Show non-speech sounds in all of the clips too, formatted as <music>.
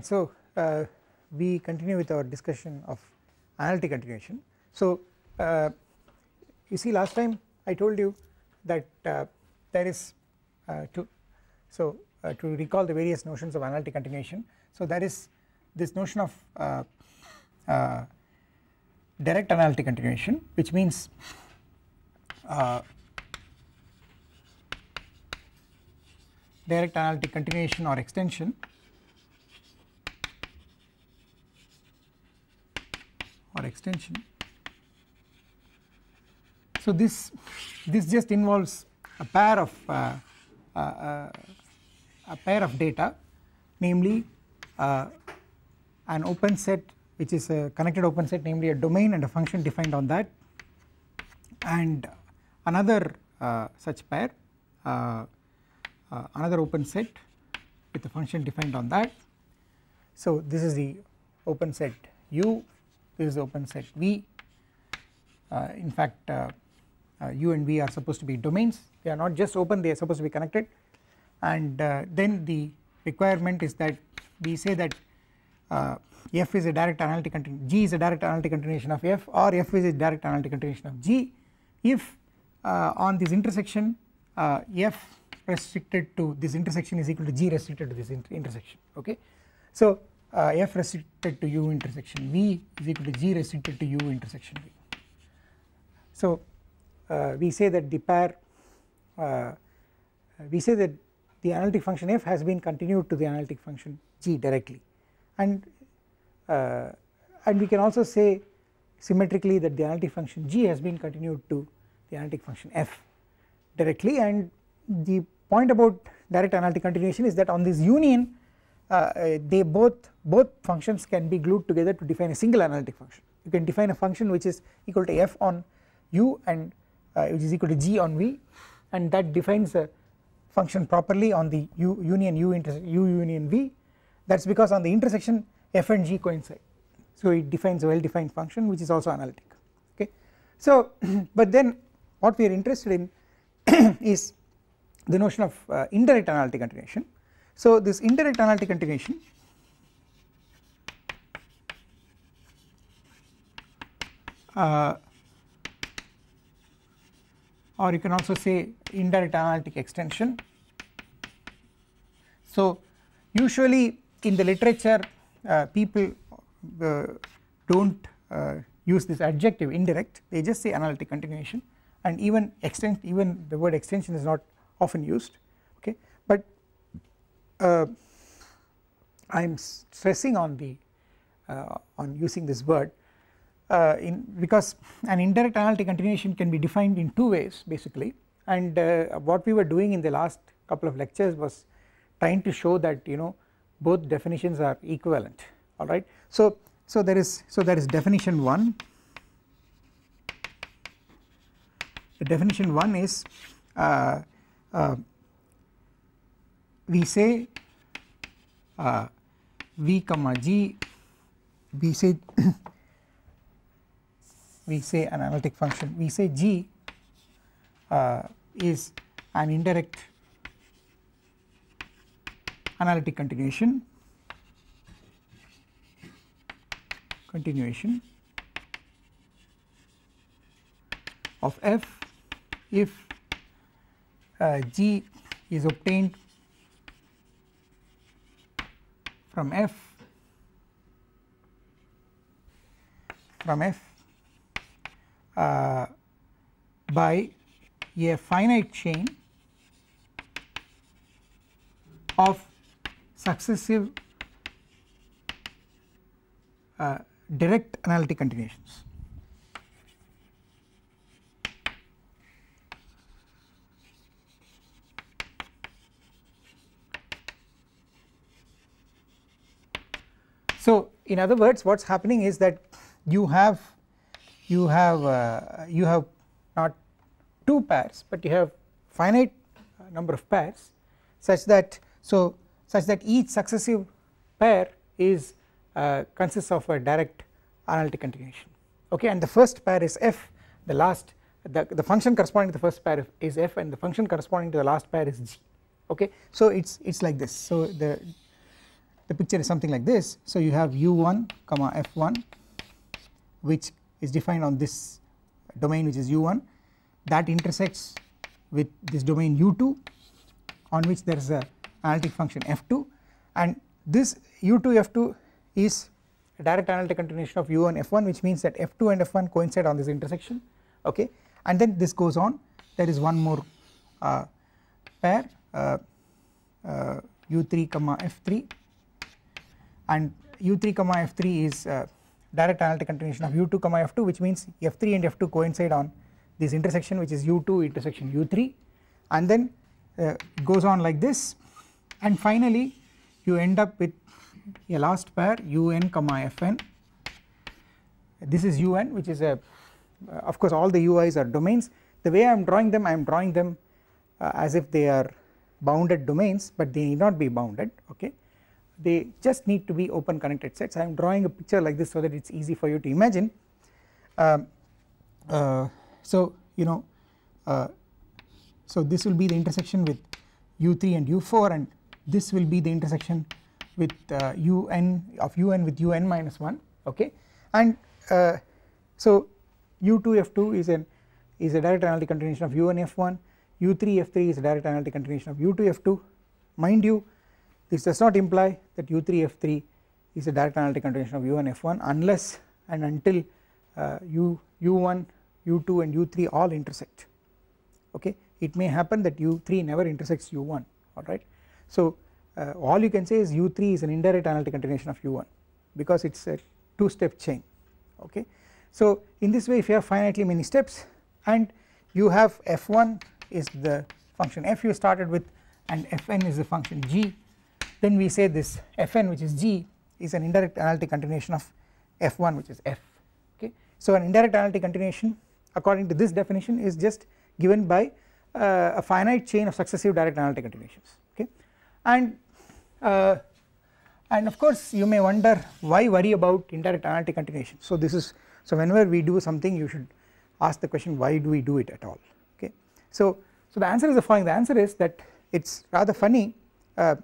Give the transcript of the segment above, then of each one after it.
Fine. So uh, we continue with our discussion of analytic continuation. So uh, you see last time I told you that uh, there is uh, to so uh, to recall the various notions of analytic continuation. So there is this notion of uh, direct analytic continuation, which means direct analytic continuation or extension or extension. So, this this just involves a pair of uh, uh, uh, a pair of data namely uh, an open set which is a connected open set namely a domain and a function defined on that and another uh, such pair uh, another open set with a function defined on that. So, this is the open set U is open set V. Uh, in fact uh, uh U and V are supposed to be domains they are not just open they are supposed to be connected and uh, then the requirement is that we say that uh, F is a direct analytic continuation G is a direct analytic continuation of F or F is a direct analytic continuation of G if on this intersection F restricted to this intersection is equal to G restricted to this inter intersection okay. So uh, f restricted to u intersection v is equal to g restricted to u intersection v. So uh, we say that the pair uh, we say that the analytic function f has been continued to the analytic function g directly and uh, and we can also say symmetrically that the analytic function g has been continued to the analytic function f directly and the point about direct analytic continuation is that on this union uh, uh, they both both functions can be glued together to define a single analytic function you can define a function which is equal to f on u and uh, which is equal to g on v and that defines a function properly on the u union u u union v that is because on the intersection f and g coincide so it defines a well defined function which is also analytic okay so <clears throat> but then what we are interested in <clears throat> is the notion of uh, indirect analytic continuation so, this indirect analytic continuation uh, or you can also say indirect analytic extension. So, usually in the literature uh, people uh, do not uh, use this adjective indirect they just say analytic continuation and even extent even the word extension is not often used uh, I am stressing on the uh, on using this word uh, in because an indirect analytic continuation can be defined in two ways basically and uh, what we were doing in the last couple of lectures was trying to show that you know both definitions are equivalent alright. So, so there is so there is definition 1 the definition 1 is uh, uh, we say uh, v comma g we say we say an analytic function we say g uh, is an indirect analytic continuation continuation of f if uh, g is obtained from f from f uh, by a finite chain of successive uh, direct analytic continuations. in other words what is happening is that you have you have uh, you have not two pairs but you have finite uh, number of pairs such that so such that each successive pair is uh, consists of a direct analytic continuation okay and the first pair is f the last the, the function corresponding to the first pair is f and the function corresponding to the last pair is g okay so it's it's like this so the the picture is something like this. So you have u1 comma f1 which is defined on this domain which is u1 that intersects with this domain u2 on which there is a analytic function f2 and this u2 f2 is a direct analytic continuation of u1 f1 which means that f2 and f1 coincide on this intersection okay and then this goes on there is one more uh, pair uh, uh, u3 comma f3 and u3 comma f3 is uh, direct analytic continuation of u2 comma f2 which means f3 and f2 coincide on this intersection which is u2 intersection u3 and then uh, goes on like this and finally you end up with a last pair un comma fn this is un which is a uh, of course all the uis are domains the way I am drawing them I am drawing them uh, as if they are bounded domains but they need not be bounded okay they just need to be open connected sets I am drawing a picture like this so that it is easy for you to imagine um, uh, so you know uh, so this will be the intersection with u3 and u4 and this will be the intersection with uh, un of un with un minus 1 okay and uh, so u2f2 is an is a direct analytic continuation of u1f1 u3f3 is a direct analytic continuation of u2f2 mind you this does not imply that U3F3 is a direct analytic continuation of U1 F1 unless and until uh, U, U1, U2 and U3 all intersect okay it may happen that U3 never intersects U1 alright. So uh, all you can say is U3 is an indirect analytic continuation of U1 because it is a two step chain okay. So in this way if you have finitely many steps and you have f1 is the function f you started with and fn is the function g then we say this fn which is g is an indirect analytic continuation of f1 which is f okay. So an indirect analytic continuation according to this definition is just given by uh, a finite chain of successive direct analytic continuations okay and uh, and of course you may wonder why worry about indirect analytic continuation so this is so whenever we do something you should ask the question why do we do it at all okay so so the answer is the following the answer is that it's rather funny uh,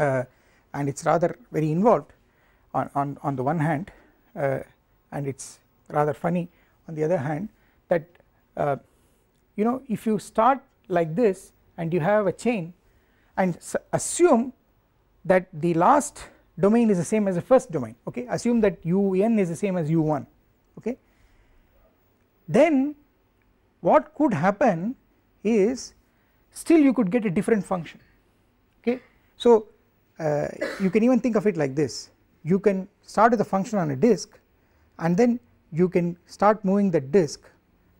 uh, and it is rather very involved on, on, on the one hand uh, and it is rather funny on the other hand that uh, you know if you start like this and you have a chain and assume that the last domain is the same as the first domain okay assume that un is the same as u1 okay then what could happen is still you could get a different function okay so uh, you can even think of it like this you can start with a function on a disk and then you can start moving the disk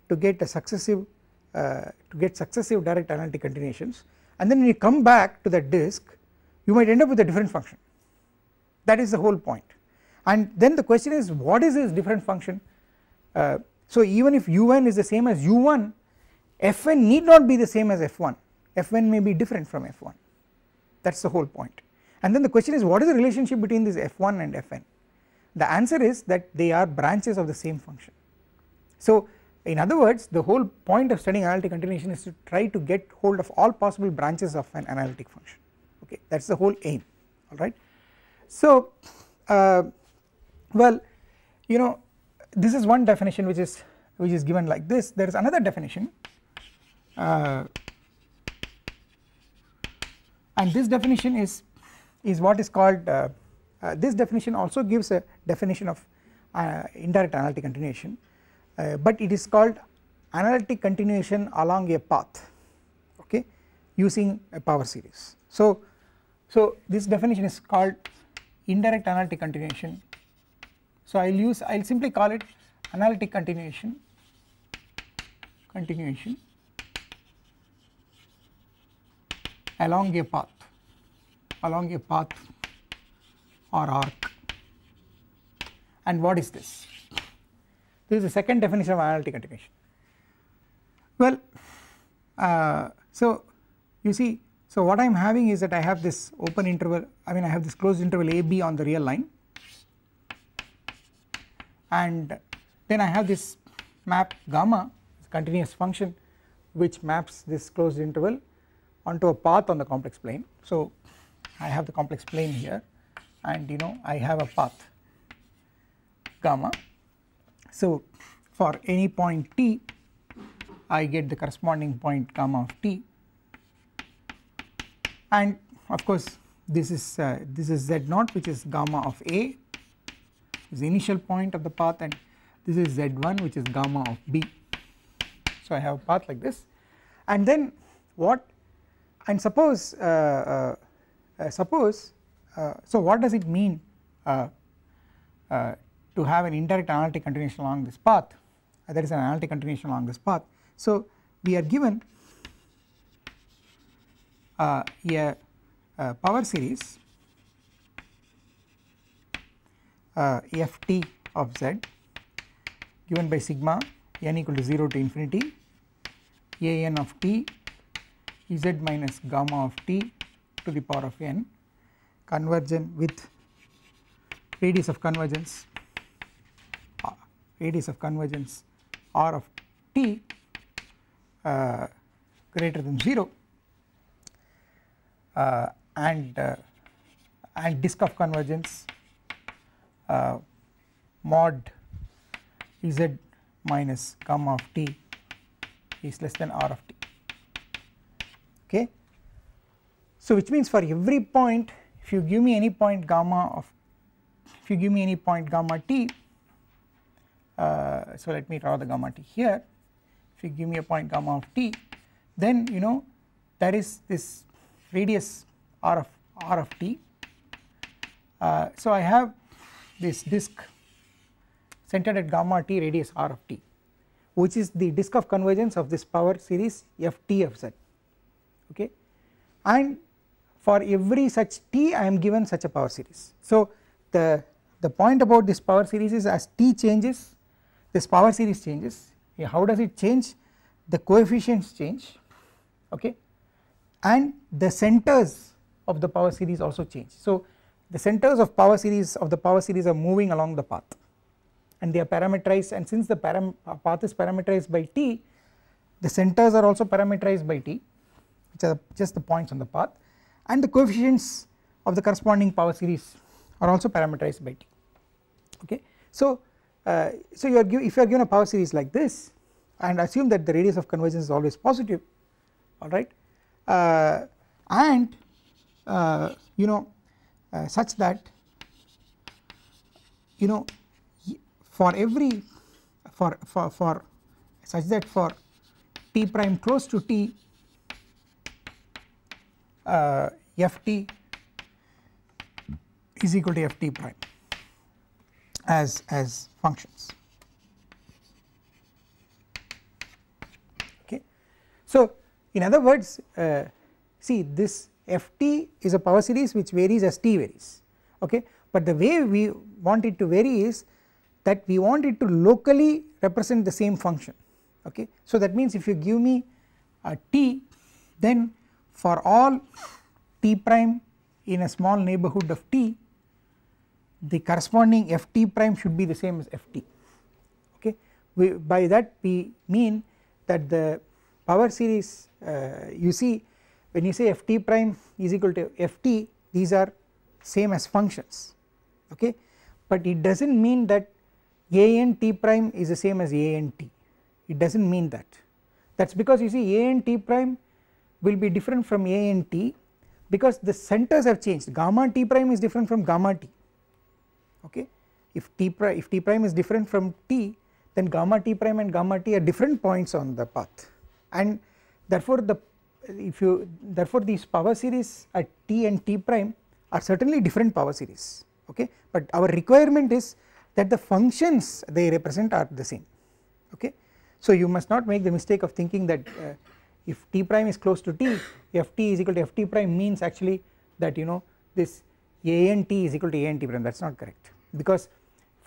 to get a successive uh, to get successive direct analytic continuations and then when you come back to that disk you might end up with a different function that is the whole point and then the question is what is this different function uh, so even if u1 is the same as u1 fn need not be the same as f1 fn may be different from f1 that is the whole point. And then the question is what is the relationship between this f1 and fn? The answer is that they are branches of the same function. So in other words the whole point of studying analytic continuation is to try to get hold of all possible branches of an analytic function okay that is the whole aim alright. So uh, well you know this is one definition which is which is given like this there is another definition uh, and this definition is is what is called uh, uh, this definition also gives a definition of uh, indirect analytic continuation uh, but it is called analytic continuation along a path okay using a power series. So, so this definition is called indirect analytic continuation so I will use I will simply call it analytic continuation continuation along a path along a path or arc. And what is this? This is the second definition of analytic continuation. Well, uh, so you see, so what I am having is that I have this open interval, I mean I have this closed interval AB on the real line and then I have this map gamma continuous function which maps this closed interval onto a path on the complex plane. So I have the complex plane here and you know I have a path gamma. So for any point t I get the corresponding point gamma of t and of course this is uh, this is z naught which is gamma of a is the initial point of the path and this is z1 which is gamma of b. So I have a path like this and then what and suppose uh, uh, uh, suppose uh, so what does it mean uh, to have an indirect analytic continuation along this path uh, that is an analytic continuation along this path. So we are given uh, a, a, power series uh, ft of z given by sigma n equal to 0 to infinity a n of t z minus gamma of t to the power of n convergent with radius of convergence uh, radius of convergence r of t uh, greater than 0 uh, and uh, and disk of convergence uh, mod z minus gamma of t is less than r of t okay so, which means for every point if you give me any point gamma of if you give me any point gamma t uh, so let me draw the gamma t here if you give me a point gamma of t then you know there is this radius r of r of t uh, so I have this disk centered at gamma t radius r of t which is the disk of convergence of this power series z. okay and for every such t I am given such a power series. So the, the point about this power series is as t changes this power series changes how does it change the coefficients change okay and the centers of the power series also change. So the centers of power series of the power series are moving along the path and they are parameterized and since the param uh, path is parameterized by t the centers are also parameterized by t which are just the points on the path and the coefficients of the corresponding power series are also parameterized by t okay. So, uh, so you are give, if you are given a power series like this and assume that the radius of convergence is always positive alright uh, and uh, you know uh, such that you know for every for for for such that for t prime close to t uh, Ft is equal to Ft prime as, as functions. Okay. So, in other words uh, see this Ft is a power series which varies as t varies okay but the way we want it to vary is that we want it to locally represent the same function okay. So that means if you give me a t then for all t prime in a small neighborhood of t the corresponding ft prime should be the same as ft okay we, by that we mean that the power series uh, you see when you say ft prime is equal to ft these are same as functions okay but it does not mean that a n t prime is the same as a n t it does not mean that that is because you see a n t prime will be different from a n t because the centers have changed gamma t prime is different from gamma t okay if t prime if t prime is different from t then gamma t prime and gamma t are different points on the path and therefore the if you therefore these power series at t and t prime are certainly different power series okay but our requirement is that the functions they represent are the same okay so you must not make the mistake of thinking that uh, if t prime is close to t f t is equal to f t prime means actually that you know this a n t is equal to a n t prime that is not correct because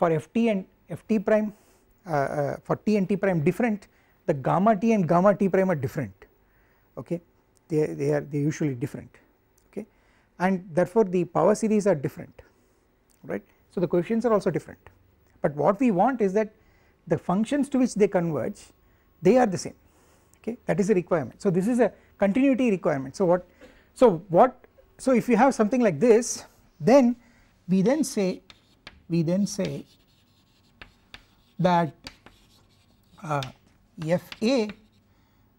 for f t and f t prime uh, uh, for t and t prime different the gamma t and gamma t prime are different okay they, they are they usually different okay and therefore the power series are different right so the coefficients are also different but what we want is that the functions to which they converge they are the same okay that is a requirement so this is a continuity requirement so what so what so if you have something like this then we then say we then say that uh, FA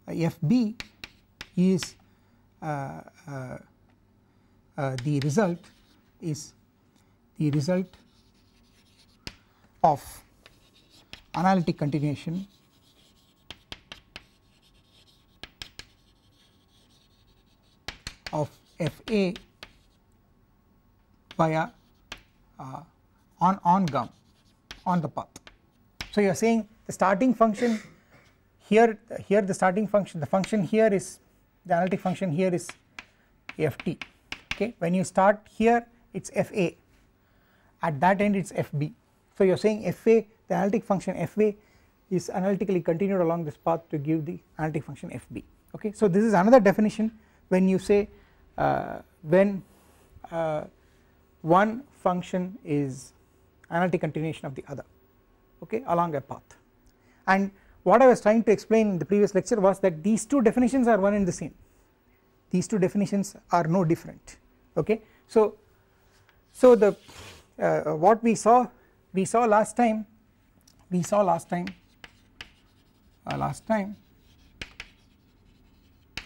uh, FB is uh, uh, uh, the result is the result of analytic continuation f a via uh, on on gum on the path. So, you are saying the starting function here here the starting function the function here is the analytic function here is f t okay when you start here it is f a at that end it is f b. So, you are saying f a the analytic function f a is analytically continued along this path to give the analytic function f b okay. So, this is another definition when you say uh, when uh, one function is analytic continuation of the other okay along a path and what I was trying to explain in the previous lecture was that these two definitions are one and the same these two definitions are no different okay so so the uh, what we saw we saw last time we saw last time uh, last time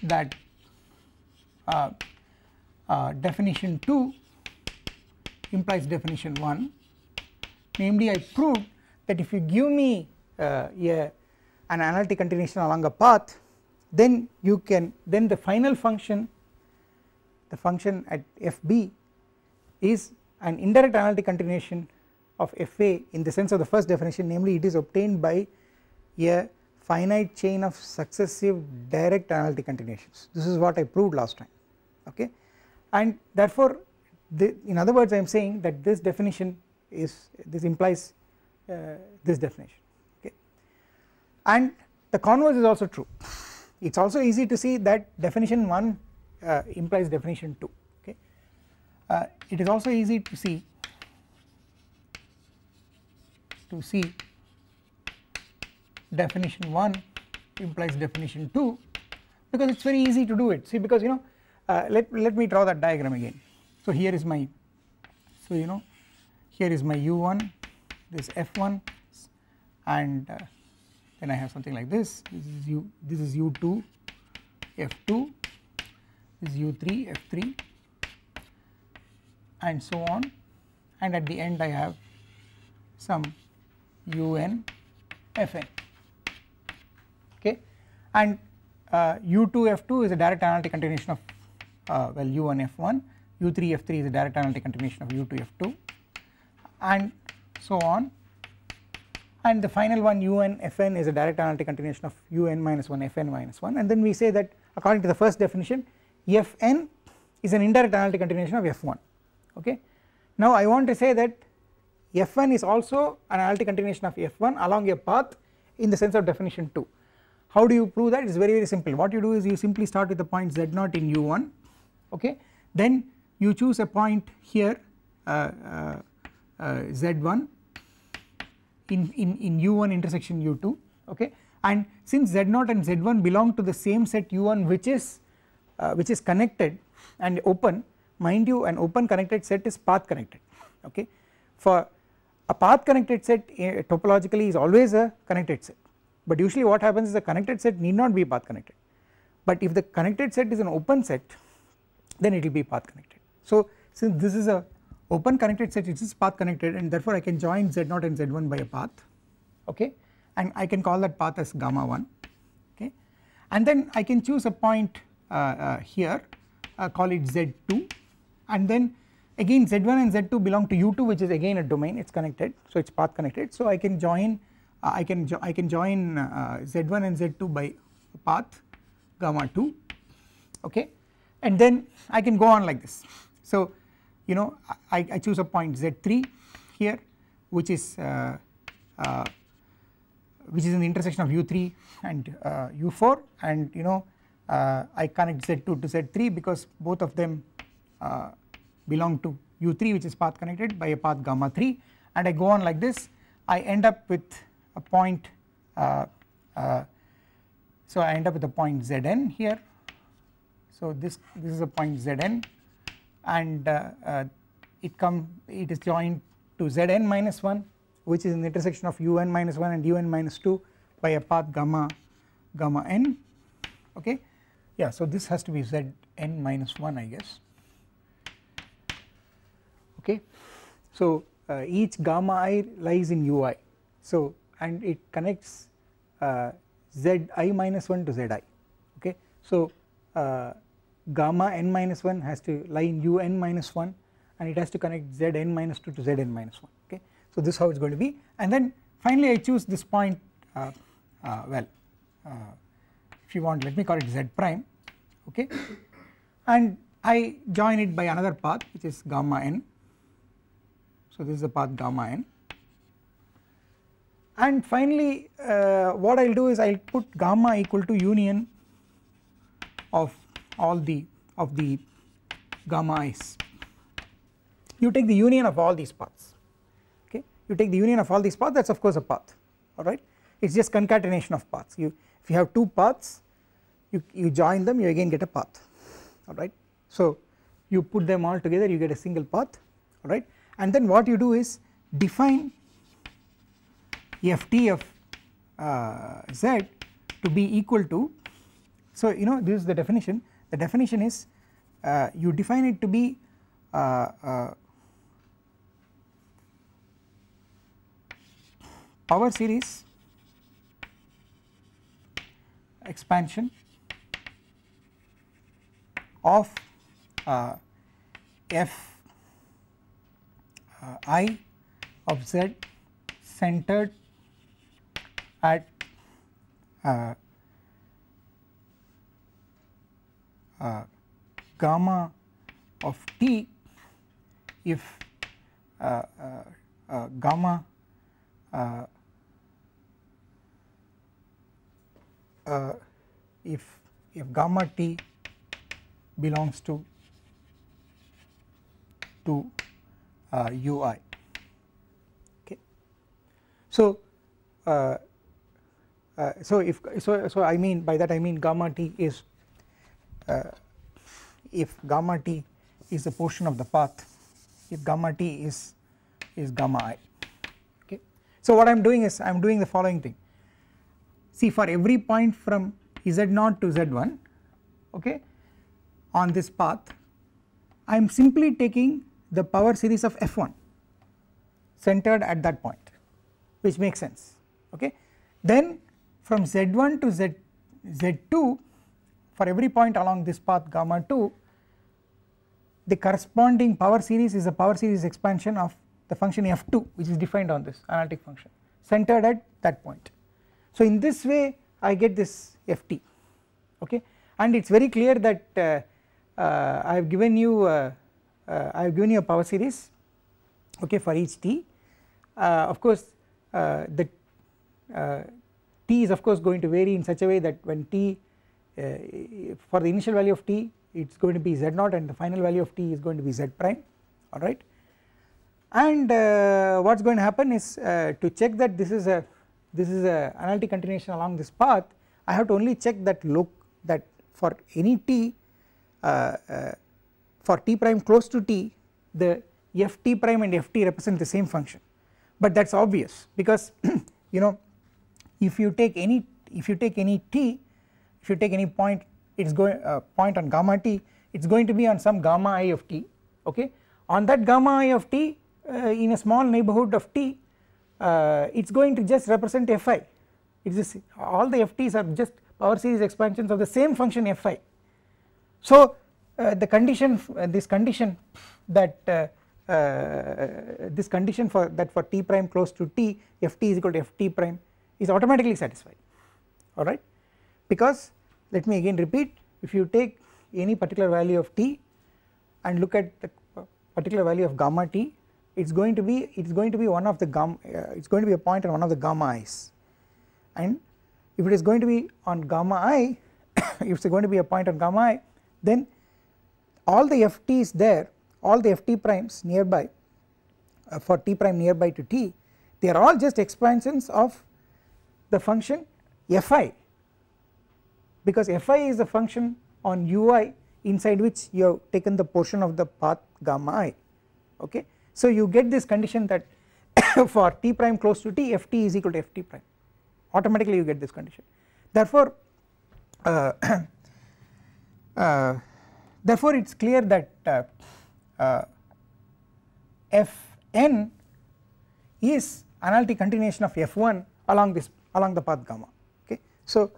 that uh, uh, definition 2 implies definition 1 namely I proved that if you give me uh, a, an analytic continuation along a path then you can then the final function the function at fb is an indirect analytic continuation of fa in the sense of the first definition namely it is obtained by a finite chain of successive direct analytic continuations this is what I proved last time okay and therefore the, in other words I am saying that this definition is this implies uh, this definition okay and the converse is also true it is also easy to see that definition 1 uh, implies definition 2 okay uh, it is also easy to see to see definition 1 implies definition 2 because it is very easy to do it see because you know uh, let, let me draw that diagram again. So, here is my so you know here is my u1 this f1 and uh, then I have something like this this is u this is u2 f2 this is u3 f3 and so on and at the end I have some un fn okay and uh, u2 f2 is a direct analytic continuation of uh, well u1 f1 u3 f3 is a direct analytic continuation of u2 f2 and so on and the final one un fn is a direct analytic continuation of un minus 1 fn minus 1 and then we say that according to the first definition fn is an indirect analytic continuation of f1 okay. Now I want to say that f1 is also an analytic continuation of f1 along a path in the sense of definition 2. How do you prove that it is very very simple what you do is you simply start with the point z0 in u1 okay. Then you choose a point here uh, uh, uh z1 in, in, in u1 intersection u2 okay and since z0 and z1 belong to the same set u1 which is uh, which is connected and open mind you an open connected set is path connected okay for a path connected set uh, topologically is always a connected set but usually what happens is the connected set need not be path connected but if the connected set is an open set then it will be path connected. So since this is a open connected set it is path connected and therefore I can join z0 and z1 by a path okay and I can call that path as gamma 1 okay and then I can choose a point uh, uh, here uh, call it z2 and then again z1 and z2 belong to u2 which is again a domain it is connected so it is path connected so I can join uh, I can jo I can join uh, z1 and z2 by path gamma 2 okay and then I can go on like this. So you know I, I choose a point z3 here which is uh, uh, which is in the intersection of u3 and uh, u4 and you know uh, I connect z2 to z3 because both of them uh, belong to u3 which is path connected by a path gamma 3 and I go on like this I end up with a point uh, so I end up with a point zn here so, this, this is a point Zn and uh, uh, it come it is joined to Zn minus 1 which is in the intersection of un minus 1 and un minus 2 by a path gamma gamma n okay yeah so this has to be Zn minus 1 I guess okay so uh, each gamma i lies in ui so and it connects uh, Zi minus 1 to Zi okay so uh, gamma n minus 1 has to lie in u n minus 1 and it has to connect z n minus 2 to z n minus 1 okay. So this is how it is going to be and then finally I choose this point uh, uh, well uh, if you want let me call it z prime okay and I join it by another path which is gamma n so this is the path gamma n and finally uh, what I will do is I will put gamma equal to union of all the of the gamma i's you take the union of all these paths okay you take the union of all these paths that is of course a path alright it is just concatenation of paths you if you have two paths you, you join them you again get a path alright. So you put them all together you get a single path alright and then what you do is define ft of uh, z to be equal to so you know this is the definition the definition is uh, you define it to be uh, uh power series expansion of uh, f uh, i of z centered at uh, Uh, gamma of t if uh, uh, uh gamma uh, if if gamma t belongs to to ui okay so so if so so i mean by that i mean gamma t is uh, if gamma t is a portion of the path if gamma t is is gamma i okay. So what I am doing is I am doing the following thing see for every point from z0 to z1 okay on this path I am simply taking the power series of f1 centered at that point which makes sense okay. Then from z1 to z z2 for every point along this path gamma 2 the corresponding power series is a power series expansion of the function f2 which is defined on this analytic function centered at that point. So in this way I get this ft okay and it is very clear that uh, uh, I have given you uh, uh, I have given you a power series okay for each t uh, of course uh, the t is of course going to vary in such a way that when t uh, for the initial value of t it is going to be z naught and the final value of t is going to be z prime alright. And uh, what is going to happen is uh, to check that this is a this is a analytic continuation along this path I have to only check that look that for any t for t prime close to t the f t prime and f t represent the same function but that is obvious because <clears throat> you know if you take any if you take any t if you take any point it's going uh, point on gamma t it's going to be on some gamma i of t okay on that gamma i of t uh, in a small neighborhood of t uh, it's going to just represent fi it's all the fts are just power series expansions of the same function fi so uh, the condition uh, this condition that uh, this condition for that for t prime close to t ft is equal to ft prime is automatically satisfied all right because let me again repeat if you take any particular value of t and look at the particular value of gamma t it is going to be it is going to be one of the gamma uh, it is going to be a point on one of the gamma i's and if it is going to be on gamma i <coughs> if it is going to be a point on gamma i then all the ft's there all the ft primes nearby uh, for t prime nearby to t they are all just expansions of the function fi because fi is a function on ui inside which you have taken the portion of the path gamma i okay. So you get this condition that <coughs> for t prime close to t ft is equal to ft prime automatically you get this condition therefore uh, <coughs> uh, therefore it is clear that uh, uh fn is analytic continuation of f1 along this along the path gamma okay. So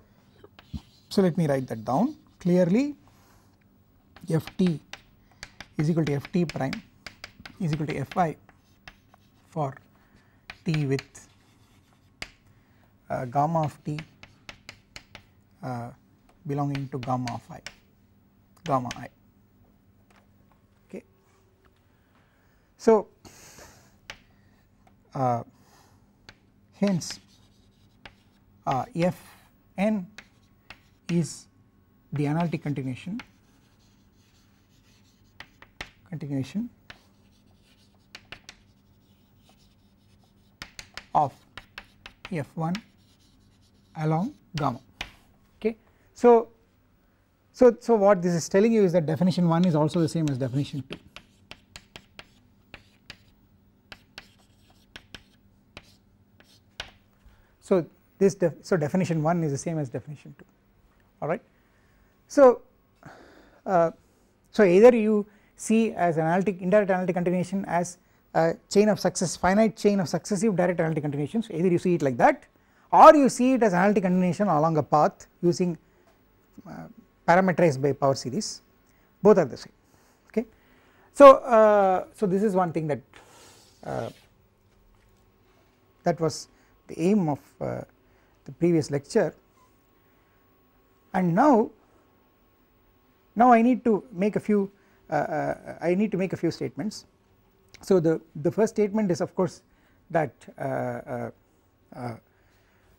so, let me write that down clearly f t is equal to f t prime is equal to f i for t with uh, gamma of t uh, belonging to gamma of i gamma i okay. So, uh, hence uh, f n is the analytic continuation continuation of F1 along gamma okay. So, so, so what this is telling you is that definition 1 is also the same as definition 2. So, this def so definition 1 is the same as definition 2 alright. So, uh, so either you see as analytic indirect analytic continuation as a chain of success finite chain of successive direct analytic continuations either you see it like that or you see it as analytic continuation along a path using uh, parameterized by power series both are the same okay. So, uh, so this is one thing that uh, that was the aim of uh, the previous lecture and now now I need to make a few uh, uh, I need to make a few statements. So the the first statement is of course that uh, uh, uh,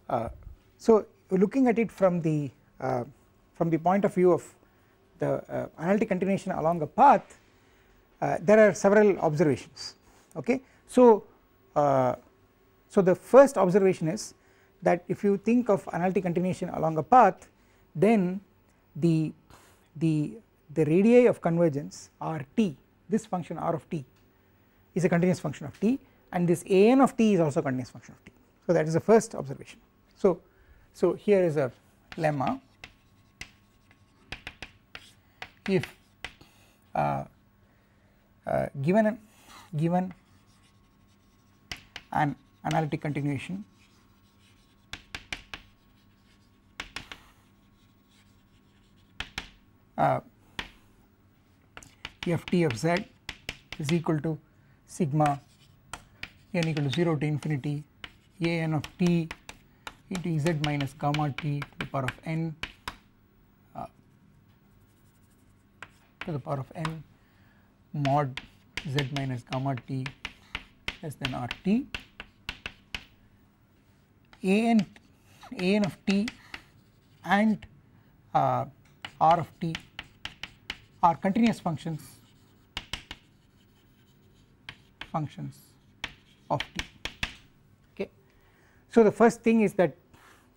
uh so looking at it from the from the point of view of the analytic continuation along a path there are several observations okay. So so the first observation is that if you think of analytic continuation along a path then the, the, the radii of convergence are t this function r of t is a continuous function of t and this an of t is also a continuous function of t so that is the first observation so so here is a lemma if uh, uh, given an given an analytic continuation uh, ft of z is equal to sigma n equal to 0 to infinity a n of t into z minus gamma t to the power of n uh, to the power of n mod z minus gamma t less than r t a n a n of t and uh, r of t are continuous functions functions of t okay. So the first thing is that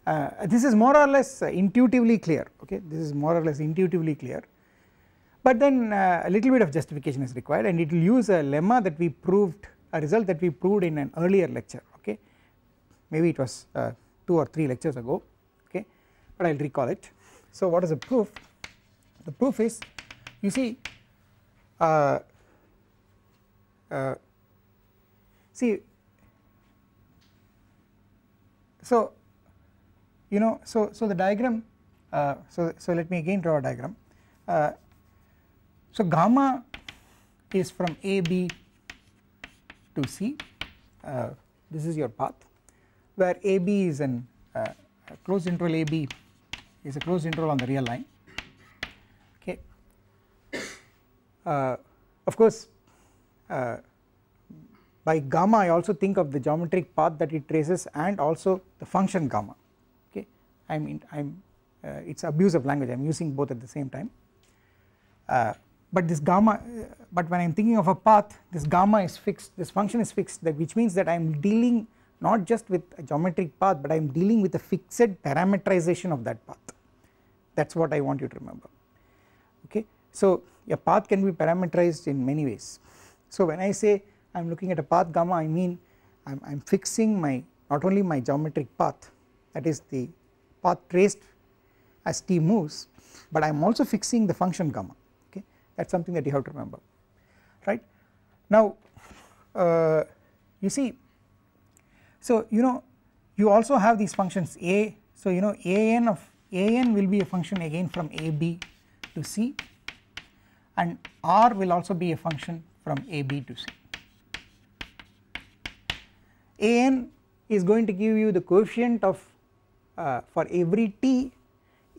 uh, this is more or less intuitively clear okay this is more or less intuitively clear but then uh, a little bit of justification is required and it will use a lemma that we proved a result that we proved in an earlier lecture okay maybe it was uh, 2 or 3 lectures ago okay but I will recall it. So what is the proof the proof is you see, uh, uh, see, so you know, so so the diagram. Uh, so so let me again draw a diagram. Uh, so gamma is from A B to C. Uh, this is your path, where A B is an uh, closed interval A B is a closed interval on the real line Uh, of course, uh, by gamma I also think of the geometric path that it traces and also the function gamma okay I mean I am uh, it is abuse of language I am using both at the same time uh, but this gamma uh, but when I am thinking of a path this gamma is fixed this function is fixed that which means that I am dealing not just with a geometric path but I am dealing with a fixed parameterization of that path that is what I want you to remember okay. So a path can be parameterized in many ways. So when I say I am looking at a path gamma I mean I am fixing my not only my geometric path that is the path traced as t moves but I am also fixing the function gamma okay that is something that you have to remember right. Now uh, you see so you know you also have these functions a so you know a n of a n will be a function again from a b to c and r will also be a function from a b to c. a n is going to give you the coefficient of uh, for every t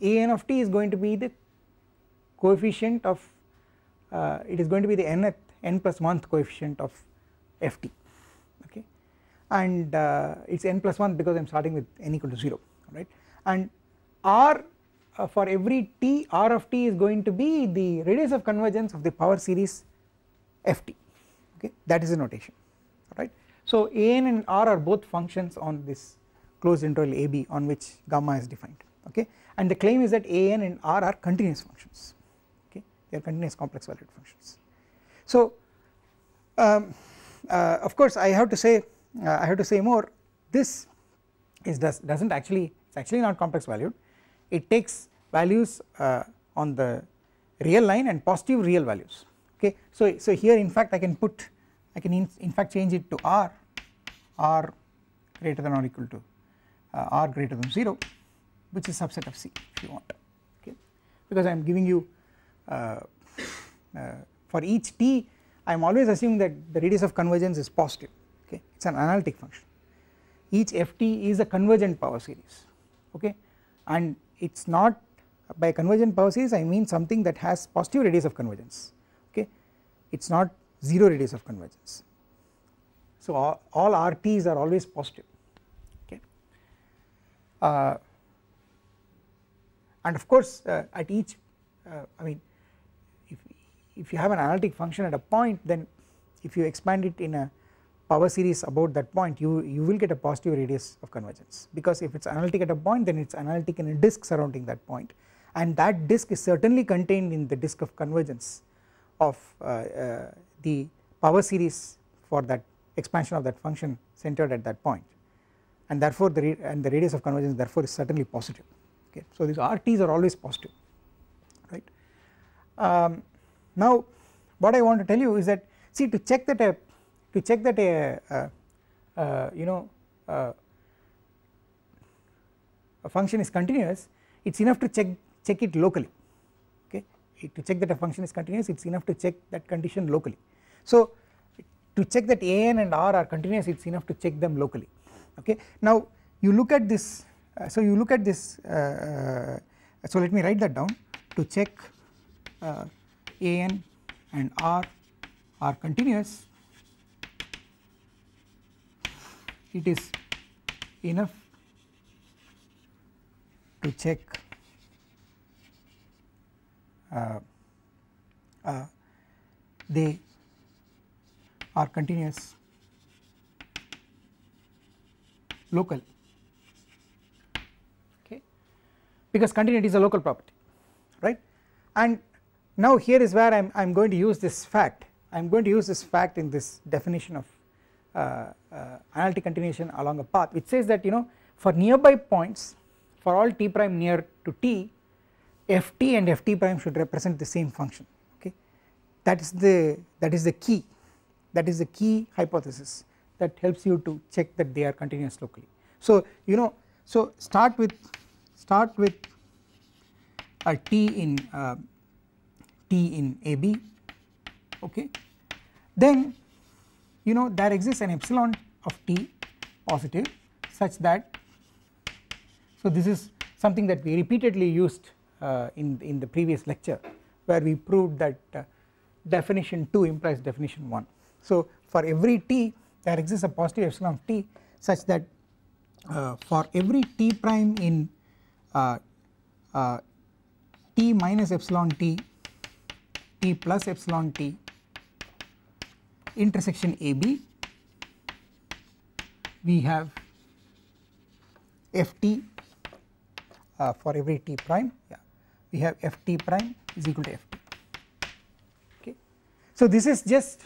a n of t is going to be the coefficient of uh, it is going to be the nth n plus 1th coefficient of f t okay and uh, it is n plus 1 because I am starting with n equal to 0 right and r uh, for every t r of t is going to be the radius of convergence of the power series ft okay that is the notation alright. So an and r are both functions on this closed interval ab on which gamma is defined okay and the claim is that an and r are continuous functions okay they are continuous complex valued functions. So um, uh, of course I have to say uh, I have to say more this is does does not actually it is actually not complex valued it takes values uh, on the real line and positive real values okay. So, so here in fact I can put I can in, in fact change it to r r greater than or equal to uh, r greater than 0 which is subset of C if you want okay because I am giving you uh, uh, for each t I am always assuming that the radius of convergence is positive okay it is an analytic function each ft is a convergent power series okay and it is not by convergent process I mean something that has positive radius of convergence okay it is not 0 radius of convergence. So all, all RTs are always positive okay uh, and of course uh, at each uh, I mean if, if you have an analytic function at a point then if you expand it in a power series about that point you, you will get a positive radius of convergence because if it is analytic at a point then it is analytic in a disk surrounding that point and that disk is certainly contained in the disk of convergence of uh, uh, the power series for that expansion of that function centered at that point and therefore the and the radius of convergence therefore is certainly positive okay. So these RTs are always positive right. Um, now what I want to tell you is that see to check that a to check that a uh, uh, uh, you know a function is continuous it is enough to check check it locally okay to check that a function is continuous it is enough to check that condition locally. So to check that an and r are continuous it is enough to check them locally okay. Now you look at this uh, so you look at this uh, so let me write that down to check uh, an and r are continuous it is enough to check uh, uh, they are continuous local okay because continuity is a local property right and now here is where I am going to use this fact I am going to use this fact in this definition of uh, uh, analytic continuation along a path which says that you know for nearby points for all t prime near to t ft and ft prime should represent the same function okay that is the that is the key that is the key hypothesis that helps you to check that they are continuous locally so you know so start with start with a t in uh, t in ab okay then you know there exists an epsilon of t positive such that so this is something that we repeatedly used uh, in in the previous lecture where we proved that uh, definition 2 implies definition 1 so for every t there exists a positive epsilon of t such that uh, for every t prime in uh, uh, t minus epsilon t t plus epsilon t intersection AB we have Ft uh, for every t prime yeah we have Ft prime is equal to Ft okay. So this is just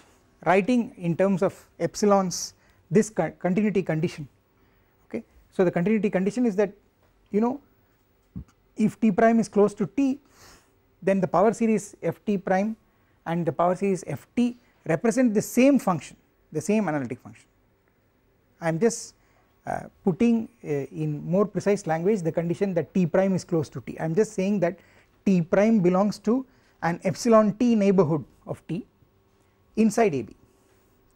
writing in terms of epsilons this con continuity condition okay. So the continuity condition is that you know if t prime is close to t then the power series Ft prime and the power series Ft represent the same function the same analytic function. I am just uh, putting uh, in more precise language the condition that t prime is close to t. I am just saying that t prime belongs to an epsilon t neighborhood of t inside AB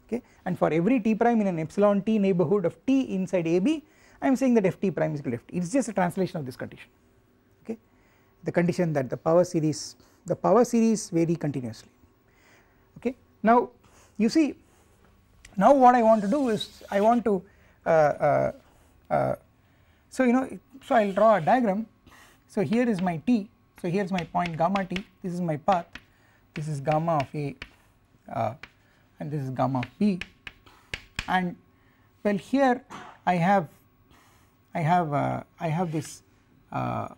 okay and for every t prime in an epsilon t neighborhood of t inside AB I am saying that ft prime is equal to ft it is just a translation of this condition okay the condition that the power series the power series vary continuously now you see now what I want to do is I want to uh, uh, uh, so you know so I will draw a diagram so here is my t so here is my point gamma t this is my path this is gamma of a uh, and this is gamma of b and well here I have I have uh, I have this uh,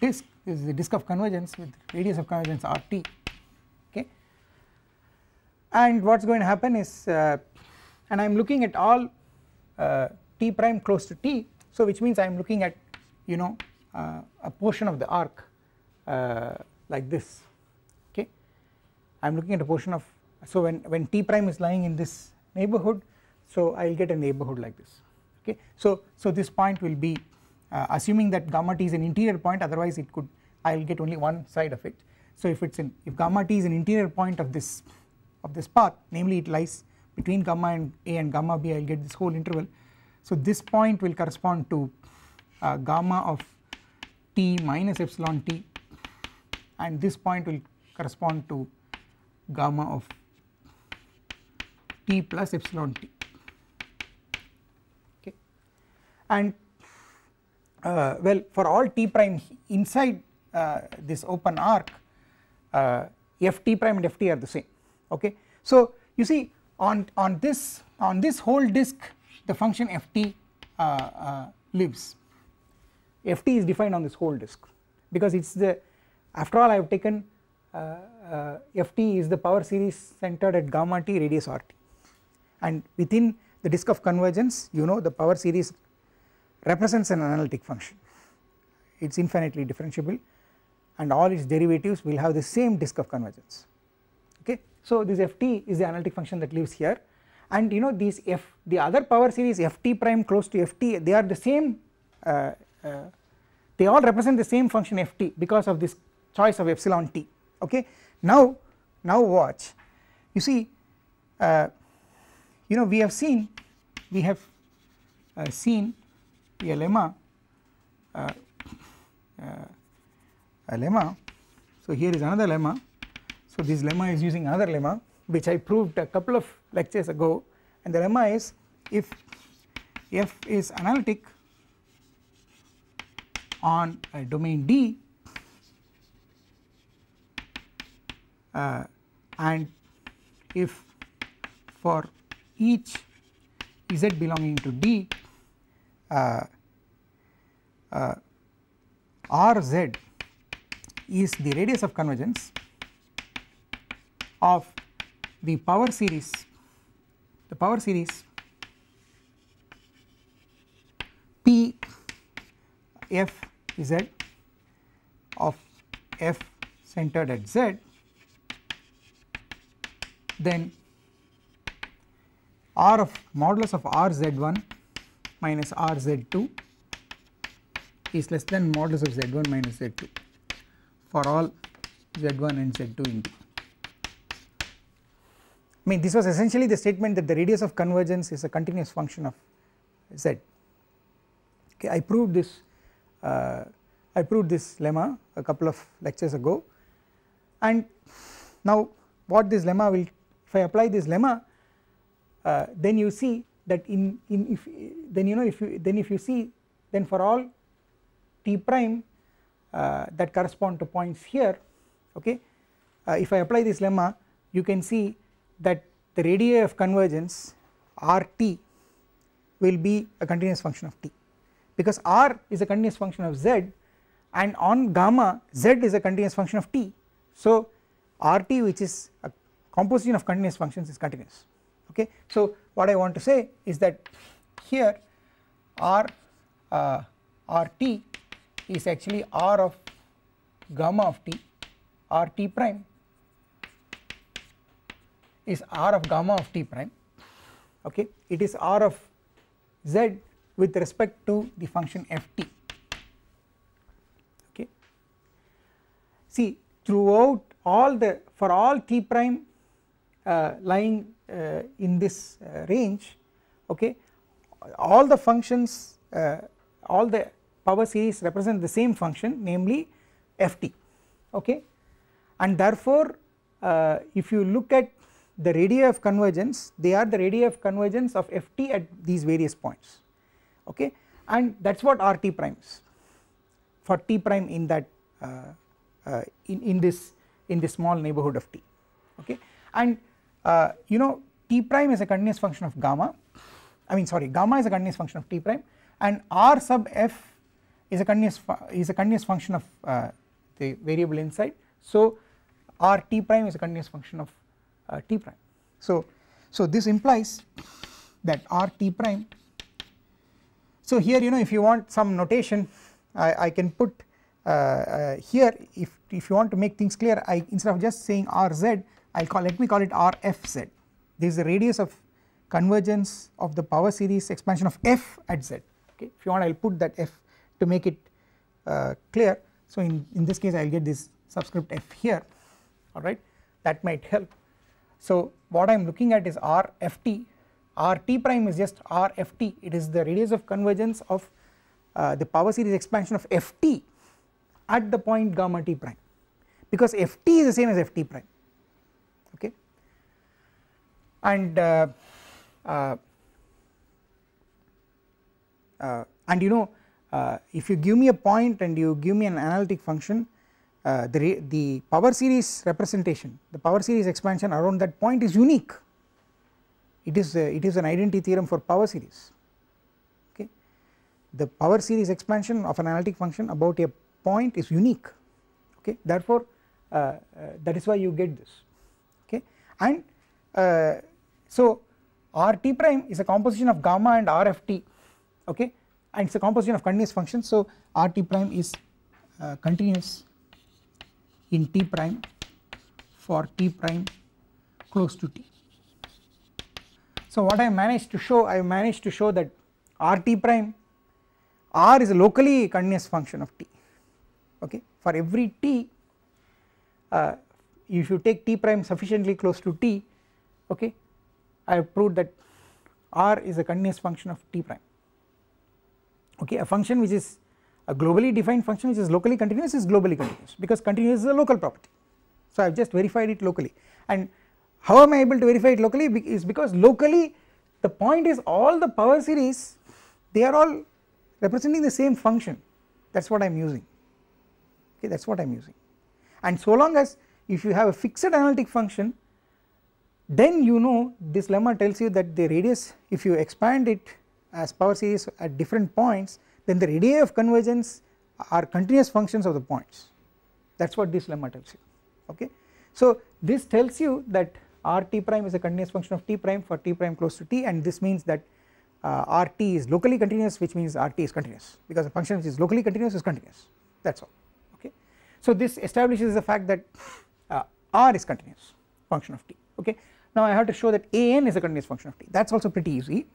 disk this is the disk of convergence with radius of convergence rt and what is going to happen is uh, and I am looking at all uh, t prime close to t so which means I am looking at you know uh, a portion of the arc uh, like this okay I am looking at a portion of so when when t prime is lying in this neighborhood so I will get a neighborhood like this okay so so this point will be uh, assuming that gamma t is an interior point otherwise it could I will get only one side of it so if it is in if gamma t is an interior point of this of this path namely it lies between gamma and A and gamma B I will get this whole interval. So this point will correspond to uh, gamma of t minus epsilon t and this point will correspond to gamma of t plus epsilon t okay and uh, well for all t prime inside uh, this open arc uh, f t prime and f t are the same okay. So you see on, on this on this whole disk the function ft uh, uh, lives ft is defined on this whole disk because it is the after all I have taken uh, uh ft is the power series centered at gamma t radius rt and within the disk of convergence you know the power series represents an analytic function it is infinitely differentiable and all its derivatives will have the same disk of convergence so this ft is the analytic function that lives here and you know these f the other power series ft prime close to ft they are the same uh, uh, they all represent the same function ft because of this choice of epsilon t okay now now watch you see uh, you know we have seen we have uh, seen a lemma uh, uh, a lemma so here is another lemma so this lemma is using another lemma which I proved a couple of lectures ago and the lemma is if f is analytic on a uh, domain D uh, and if for each z belonging to D uh, uh, Rz is the radius of convergence of the power series the power series P f z of f centered at z then r of modulus of r z1 minus r z2 is less than modulus of z1 minus z2 for all z1 and z2 in Two. I mean this was essentially the statement that the radius of convergence is a continuous function of z. Okay, I proved this uh, I proved this lemma a couple of lectures ago and now what this lemma will if I apply this lemma uh, then you see that in, in if then you know if you then if you see then for all t prime uh, that correspond to points here okay uh, if I apply this lemma you can see that the radii of convergence R t will be a continuous function of t because R is a continuous function of z and on gamma z is a continuous function of t. So R t which is a composition of continuous functions is continuous okay. So what I want to say is that here R uh, R t is actually R of gamma of t R t prime is r of gamma of t prime okay it is r of z with respect to the function ft okay see throughout all the for all t prime uh, lying uh, in this uh, range okay all the functions uh, all the power series represent the same function namely ft okay and therefore uh, if you look at the radii of convergence they are the radii of convergence of ft at these various points okay and that is what rt prime is for t prime in that uh, uh, in, in this in this small neighborhood of t okay and uh, you know t prime is a continuous function of gamma I mean sorry gamma is a continuous function of t prime and r sub f is a continuous is a continuous function of uh, the variable inside so r t prime is a continuous function of uh, t prime. So, so this implies that r t prime. So here you know if you want some notation I, I can put uh, uh, here if, if you want to make things clear I instead of just saying R will call let me call it Rfz this is the radius of convergence of the power series expansion of f at z okay if you want I'll put that f to make it uh, clear so in, in this case I'll get this subscript f here alright that might help so what I am looking at is Rft, Rt prime is just Rft, it is the radius of convergence of uh, the power series expansion of Ft at the point gamma t prime because Ft is the same as Ft prime okay and uh, uh, uh and you know uh, if you give me a point and you give me an analytic function uh, the, the power series representation, the power series expansion around that point is unique. It is, a, uh, it is an identity theorem for power series, okay. The power series expansion of an analytic function about a point is unique, okay. Therefore, uh, uh, that is why you get this, okay. And uh, so Rt prime is a composition of gamma and Rft, okay, and it is a composition of continuous functions. So Rt prime is continuous in T prime for T prime close to T. So what I managed to show, I managed to show that R T prime, R is a locally continuous function of T okay. For every T uh, you take T prime sufficiently close to T okay, I have proved that R is a continuous function of T prime okay, a function which is a globally defined function which is locally continuous is globally continuous because continuous is a local property. So I have just verified it locally and how am I able to verify it locally Be is because locally the point is all the power series they are all representing the same function that is what I am using okay that is what I am using and so long as if you have a fixed analytic function then you know this lemma tells you that the radius if you expand it as power series at different points then the radii of convergence are continuous functions of the points that is what this lemma tells you okay. So this tells you that Rt prime is a continuous function of T prime for T prime close to T and this means that uh, Rt is locally continuous which means Rt is continuous because a function which is locally continuous is continuous that is all okay. So this establishes the fact that uh, R is continuous function of T okay. Now I have to show that An is a continuous function of T that is also pretty easy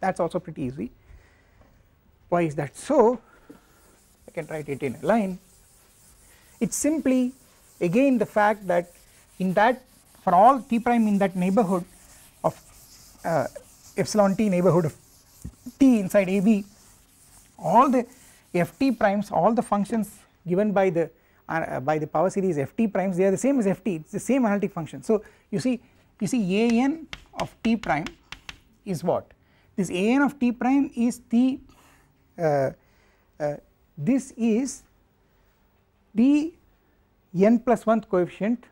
that is also pretty easy why is that so? I can write it in a line. It is simply again the fact that in that for all t prime in that neighborhood of uh, epsilon t neighborhood of t inside AB all the ft primes all the functions given by the uh, by the power series ft primes they are the same as ft it is the same analytic function. So you see you see an of t prime is what this an of t prime is the uh, uh, this is the n plus 1 coefficient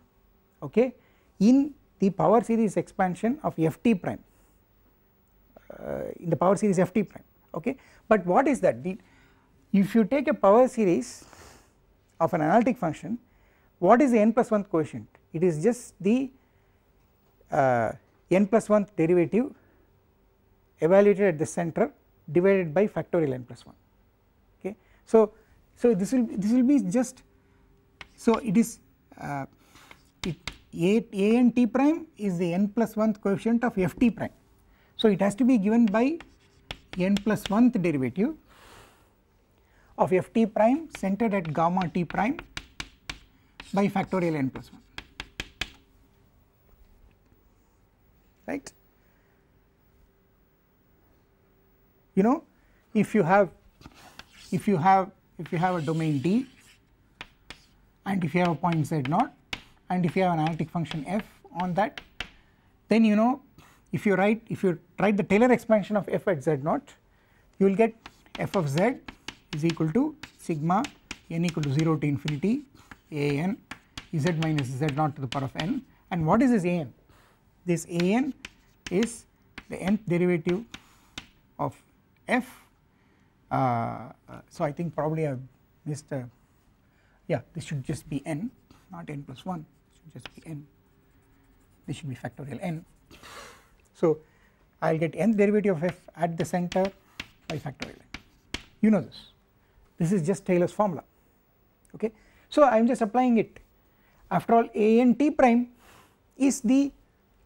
okay in the power series expansion of ft prime uh, in the power series ft prime okay but what is that the, if you take a power series of an analytic function what is the n plus 1 quotient it is just the uh, n plus 1 derivative evaluated at the center divided by factorial n plus 1 okay. So, so this will this will be just so it is uh, it a, a n t prime is the n plus 1th coefficient of f t prime. So, it has to be given by n plus 1th derivative of f t prime centered at gamma t prime by factorial n plus 1 right. you know if you have if you have if you have a domain D and if you have a point z naught and if you have an analytic function f on that then you know if you write if you write the Taylor expansion of f at z naught you will get f of z is equal to sigma n equal to 0 to infinity a n z minus z naught to the power of n and what is this a n this a n is the nth derivative of F. Uh, uh, so I think probably I missed a, yeah this should just be n not n plus 1 should just be n this should be factorial n. So I will get nth derivative of f at the center by factorial n you know this this is just Taylor's formula okay. So I am just applying it after all a n t prime is the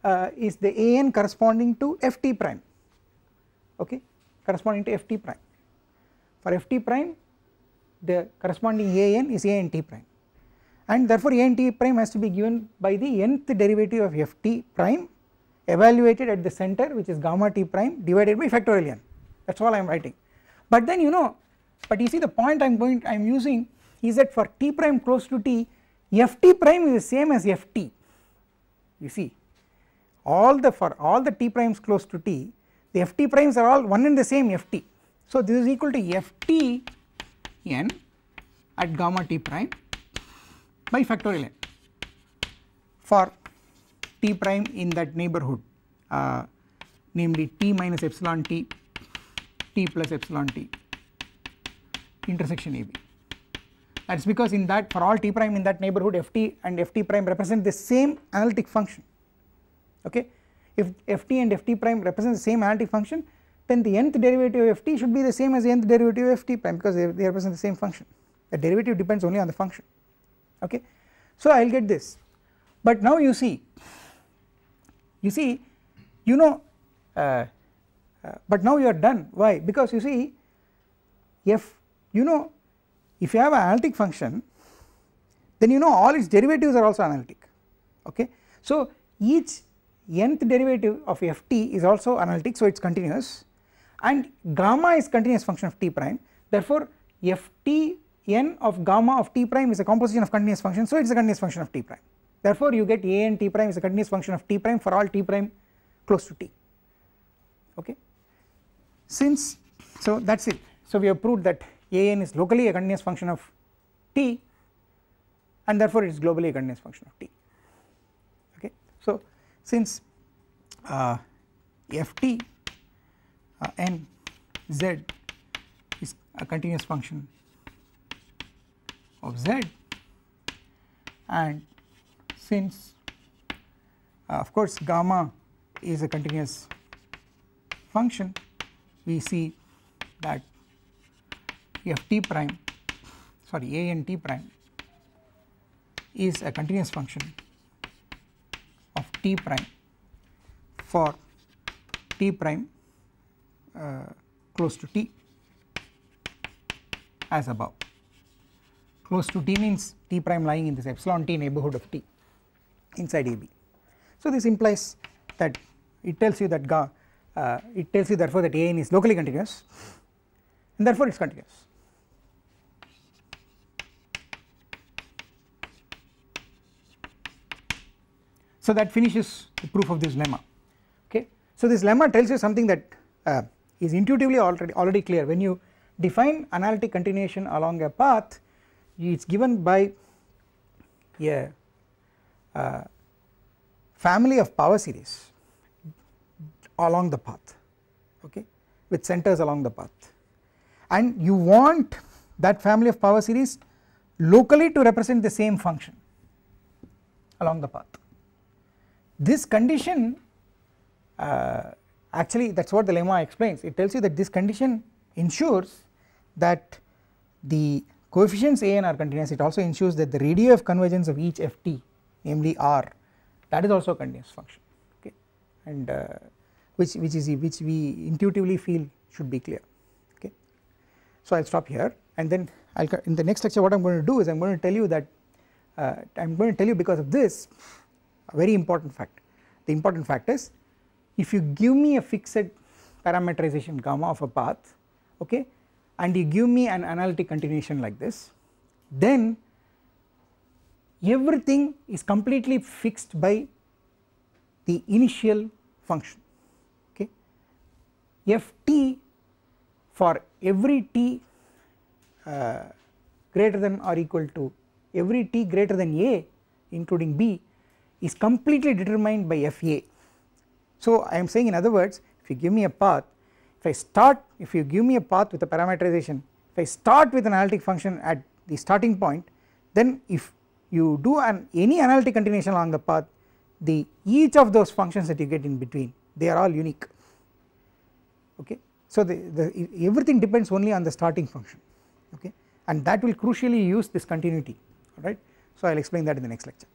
uh, is the a n corresponding to f t prime okay corresponding to Ft prime. For Ft prime the corresponding An is ant prime and therefore ant prime has to be given by the nth derivative of Ft prime evaluated at the center which is gamma t prime divided by factorial n that is all I am writing. But then you know but you see the point I am going I am using is that for t prime close to t Ft prime is the same as Ft you see all the for all the t primes close to t the ft primes are all one and the same ft. So, this is equal to ftn at gamma t prime by factorial n for t prime in that neighborhood uh, namely t minus epsilon t, t plus epsilon t intersection ab. That is because in that for all t prime in that neighborhood ft and ft prime represent the same analytic function okay if ft and ft prime represent the same analytic function then the nth derivative of ft should be the same as the nth derivative of ft prime because they, they represent the same function the derivative depends only on the function okay so i will get this but now you see you see you know uh, uh, but now you are done why because you see if you know if you have an analytic function then you know all its derivatives are also analytic okay so each nth derivative of ft is also analytic so it is continuous and gamma is continuous function of t prime therefore f t n of gamma of t prime is a composition of continuous function so it is a continuous function of t prime therefore you get a n t prime is a continuous function of t prime for all t prime close to t okay since so that is it so we have proved that a n is locally a continuous function of t and therefore it is globally a continuous function of t since uh, ft uh, is a continuous function of z and since uh, of course gamma is a continuous function we see that f t prime sorry a and t prime is a continuous function t prime for t prime uh, close to t as above close to t means t prime lying in this epsilon t neighborhood of t inside AB. So this implies that it tells you that ga, uh, it tells you therefore that AN is locally continuous and therefore it is continuous So that finishes the proof of this lemma okay. So this lemma tells you something that uh, is intuitively already, already clear when you define analytic continuation along a path it is given by a uh, family of power series along the path okay with centers along the path and you want that family of power series locally to represent the same function along the path this condition uh, actually that is what the lemma explains it tells you that this condition ensures that the coefficients a and r continuous it also ensures that the radius of convergence of each ft namely r that is also a continuous function okay and uh, which which is which we intuitively feel should be clear okay. So I will stop here and then I will in the next lecture what I am going to do is I am going to tell you that uh, I am going to tell you because of this very important fact. The important fact is if you give me a fixed parameterization gamma of a path okay and you give me an analytic continuation like this then everything is completely fixed by the initial function okay ft for every t uh, greater than or equal to every t greater than a including b is completely determined by FA. So I am saying in other words if you give me a path if I start if you give me a path with a parameterization if I start with an analytic function at the starting point then if you do an any analytic continuation along the path the each of those functions that you get in between they are all unique okay. So the, the everything depends only on the starting function okay and that will crucially use this continuity alright so I will explain that in the next lecture.